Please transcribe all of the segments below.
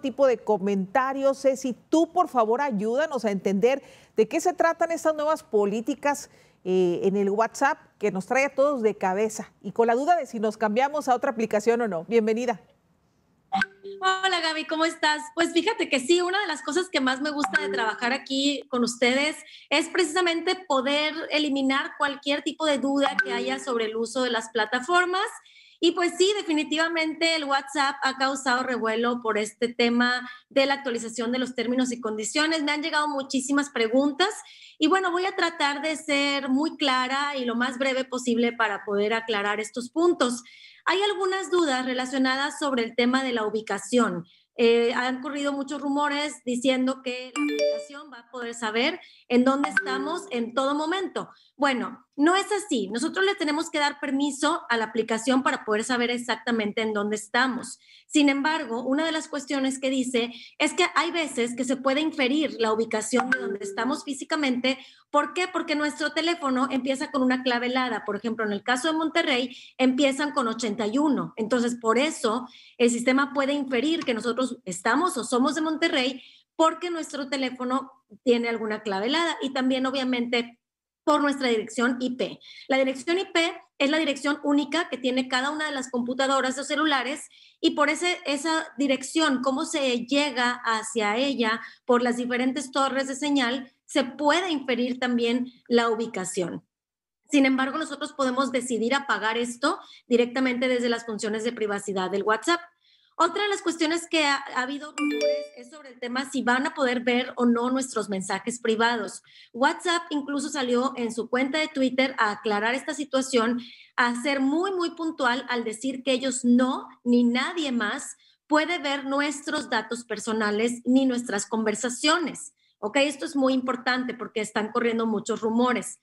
tipo de comentarios. Ceci, tú por favor ayúdanos a entender de qué se tratan estas nuevas políticas eh, en el WhatsApp que nos trae a todos de cabeza y con la duda de si nos cambiamos a otra aplicación o no. Bienvenida. Hola Gaby, ¿cómo estás? Pues fíjate que sí, una de las cosas que más me gusta de trabajar aquí con ustedes es precisamente poder eliminar cualquier tipo de duda que haya sobre el uso de las plataformas y pues sí, definitivamente el WhatsApp ha causado revuelo por este tema de la actualización de los términos y condiciones. Me han llegado muchísimas preguntas y bueno, voy a tratar de ser muy clara y lo más breve posible para poder aclarar estos puntos. Hay algunas dudas relacionadas sobre el tema de la ubicación. Eh, han corrido muchos rumores diciendo que la aplicación va a poder saber en dónde estamos en todo momento. Bueno, no es así. Nosotros le tenemos que dar permiso a la aplicación para poder saber exactamente en dónde estamos. Sin embargo, una de las cuestiones que dice es que hay veces que se puede inferir la ubicación de donde estamos físicamente ¿Por qué? Porque nuestro teléfono empieza con una clave helada. Por ejemplo, en el caso de Monterrey, empiezan con 81. Entonces, por eso el sistema puede inferir que nosotros estamos o somos de Monterrey porque nuestro teléfono tiene alguna clave helada y también, obviamente, por nuestra dirección IP. La dirección IP es la dirección única que tiene cada una de las computadoras o celulares y por ese, esa dirección, cómo se llega hacia ella por las diferentes torres de señal, se puede inferir también la ubicación. Sin embargo, nosotros podemos decidir apagar esto directamente desde las funciones de privacidad del WhatsApp. Otra de las cuestiones que ha, habido es sobre el tema si van a poder ver o no nuestros mensajes privados. WhatsApp incluso salió en su cuenta de Twitter a aclarar esta situación, a ser muy, muy puntual al decir que ellos no, ni nadie más, puede ver nuestros datos personales ni nuestras conversaciones. ¿Ok? Esto es muy importante porque están corriendo muchos rumores.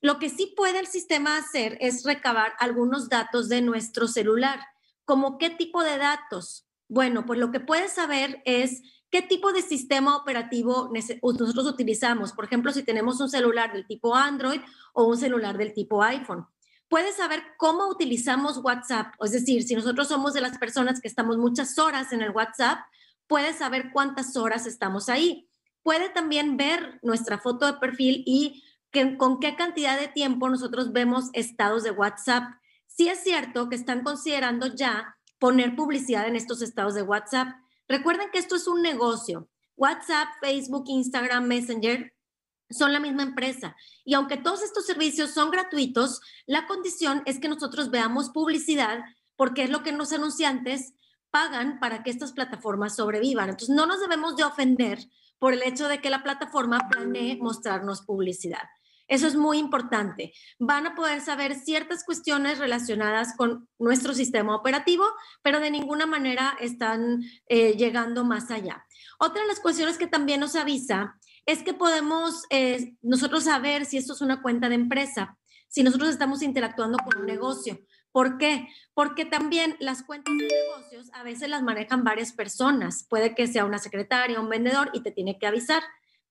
Lo que sí puede el sistema hacer es recabar algunos datos de nuestro celular. ¿Cómo qué tipo de datos? Bueno, pues lo que puede saber es qué tipo de sistema operativo nosotros utilizamos. Por ejemplo, si tenemos un celular del tipo Android o un celular del tipo iPhone. Puede saber cómo utilizamos WhatsApp. Es decir, si nosotros somos de las personas que estamos muchas horas en el WhatsApp, puede saber cuántas horas estamos ahí puede también ver nuestra foto de perfil y con qué cantidad de tiempo nosotros vemos estados de WhatsApp. Sí es cierto que están considerando ya poner publicidad en estos estados de WhatsApp. Recuerden que esto es un negocio. WhatsApp, Facebook, Instagram, Messenger son la misma empresa. Y aunque todos estos servicios son gratuitos, la condición es que nosotros veamos publicidad porque es lo que los anunciantes pagan para que estas plataformas sobrevivan. Entonces, no nos debemos de ofender por el hecho de que la plataforma planee mostrarnos publicidad. Eso es muy importante. Van a poder saber ciertas cuestiones relacionadas con nuestro sistema operativo, pero de ninguna manera están eh, llegando más allá. Otra de las cuestiones que también nos avisa es que podemos eh, nosotros saber si esto es una cuenta de empresa si nosotros estamos interactuando con un negocio. ¿Por qué? Porque también las cuentas de negocios a veces las manejan varias personas. Puede que sea una secretaria, un vendedor y te tiene que avisar.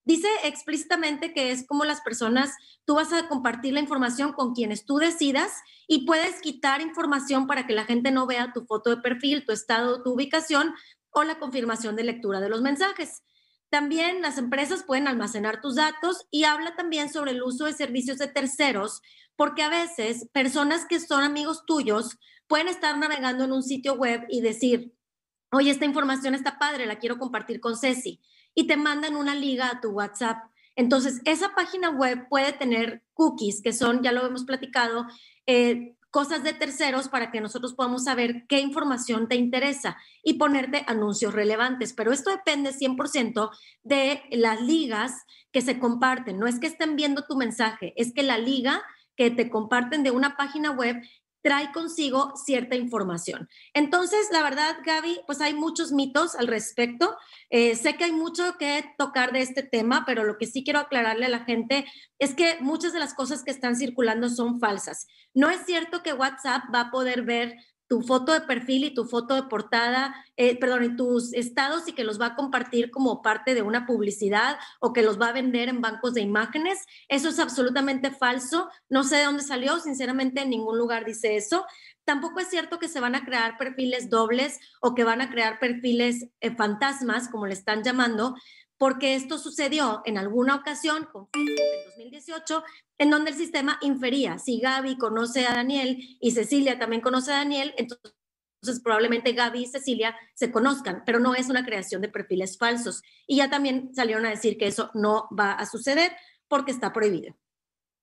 Dice explícitamente que es como las personas, tú vas a compartir la información con quienes tú decidas y puedes quitar información para que la gente no vea tu foto de perfil, tu estado, tu ubicación o la confirmación de lectura de los mensajes. También las empresas pueden almacenar tus datos y habla también sobre el uso de servicios de terceros porque a veces personas que son amigos tuyos pueden estar navegando en un sitio web y decir, oye, esta información está padre, la quiero compartir con Ceci, y te mandan una liga a tu WhatsApp. Entonces, esa página web puede tener cookies, que son, ya lo hemos platicado, eh, cosas de terceros para que nosotros podamos saber qué información te interesa y ponerte anuncios relevantes. Pero esto depende 100% de las ligas que se comparten. No es que estén viendo tu mensaje, es que la liga que te comparten de una página web trae consigo cierta información. Entonces, la verdad, Gaby, pues hay muchos mitos al respecto. Eh, sé que hay mucho que tocar de este tema, pero lo que sí quiero aclararle a la gente es que muchas de las cosas que están circulando son falsas. No es cierto que WhatsApp va a poder ver tu foto de perfil y tu foto de portada, eh, perdón, y tus estados y que los va a compartir como parte de una publicidad o que los va a vender en bancos de imágenes. Eso es absolutamente falso. No sé de dónde salió, sinceramente en ningún lugar dice eso. Tampoco es cierto que se van a crear perfiles dobles o que van a crear perfiles eh, fantasmas, como le están llamando, porque esto sucedió en alguna ocasión en 2018, en donde el sistema infería, si Gaby conoce a Daniel y Cecilia también conoce a Daniel, entonces entonces probablemente Gaby y Cecilia se conozcan, pero no es una creación de perfiles falsos. Y ya también salieron a decir que eso no va a suceder porque está prohibido.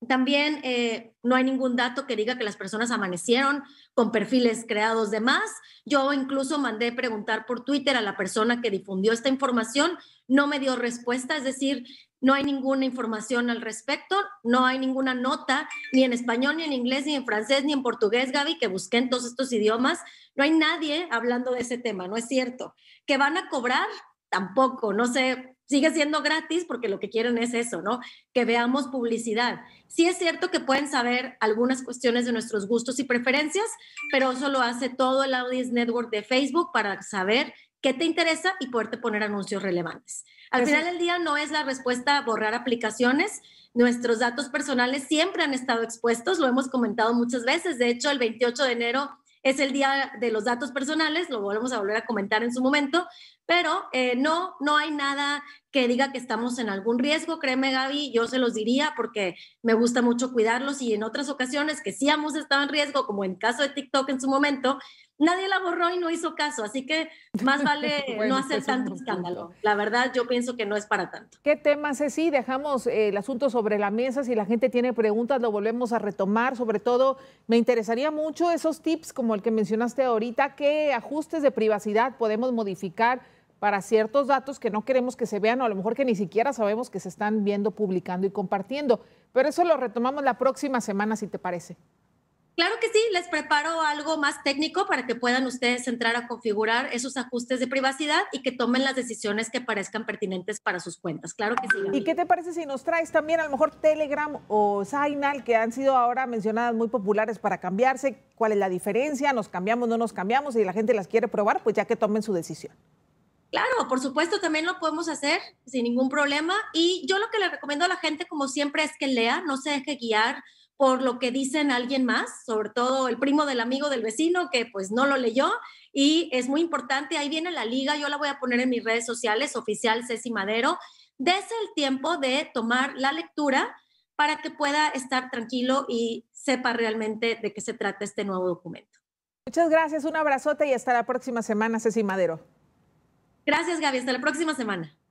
También eh, no hay ningún dato que diga que las personas amanecieron con perfiles creados de más. Yo incluso mandé preguntar por Twitter a la persona que difundió esta información, no me dio respuesta, es decir, no hay ninguna información al respecto, no hay ninguna nota, ni en español, ni en inglés, ni en francés, ni en portugués, Gaby, que busqué en todos estos idiomas, no hay nadie hablando de ese tema, no es cierto. Que van a cobrar, tampoco, no sé, sigue siendo gratis porque lo que quieren es eso, ¿no? Que veamos publicidad. Sí es cierto que pueden saber algunas cuestiones de nuestros gustos y preferencias, pero eso lo hace todo el Audience Network de Facebook para saber qué te interesa y poderte poner anuncios relevantes. Al final del día no es la respuesta borrar aplicaciones. Nuestros datos personales siempre han estado expuestos, lo hemos comentado muchas veces. De hecho, el 28 de enero es el día de los datos personales, lo volvemos a volver a comentar en su momento, pero eh, no, no hay nada que diga que estamos en algún riesgo. Créeme, Gaby, yo se los diría porque me gusta mucho cuidarlos y en otras ocasiones que sí hemos estado en riesgo, como en caso de TikTok en su momento, nadie la borró y no hizo caso. Así que más vale no pues, hacer tanto escándalo. La verdad, yo pienso que no es para tanto. ¿Qué temas es Sí, Dejamos eh, el asunto sobre la mesa. Si la gente tiene preguntas, lo volvemos a retomar. Sobre todo, me interesaría mucho esos tips, como el que mencionaste ahorita, qué ajustes de privacidad podemos modificar para ciertos datos que no queremos que se vean o a lo mejor que ni siquiera sabemos que se están viendo, publicando y compartiendo. Pero eso lo retomamos la próxima semana, si te parece. Claro que sí, les preparo algo más técnico para que puedan ustedes entrar a configurar esos ajustes de privacidad y que tomen las decisiones que parezcan pertinentes para sus cuentas. Claro que sí. ¿Y qué te parece si nos traes también a lo mejor Telegram o Signal, que han sido ahora mencionadas muy populares para cambiarse? ¿Cuál es la diferencia? ¿Nos cambiamos, no nos cambiamos? y la gente las quiere probar, pues ya que tomen su decisión. Claro, por supuesto, también lo podemos hacer sin ningún problema. Y yo lo que le recomiendo a la gente, como siempre, es que lea, no se deje guiar por lo que dicen alguien más, sobre todo el primo del amigo del vecino que pues no lo leyó. Y es muy importante, ahí viene la liga, yo la voy a poner en mis redes sociales, oficial Ceci Madero. Dese el tiempo de tomar la lectura para que pueda estar tranquilo y sepa realmente de qué se trata este nuevo documento. Muchas gracias, un abrazote y hasta la próxima semana, Ceci Madero. Gracias, Gaby. Hasta la próxima semana.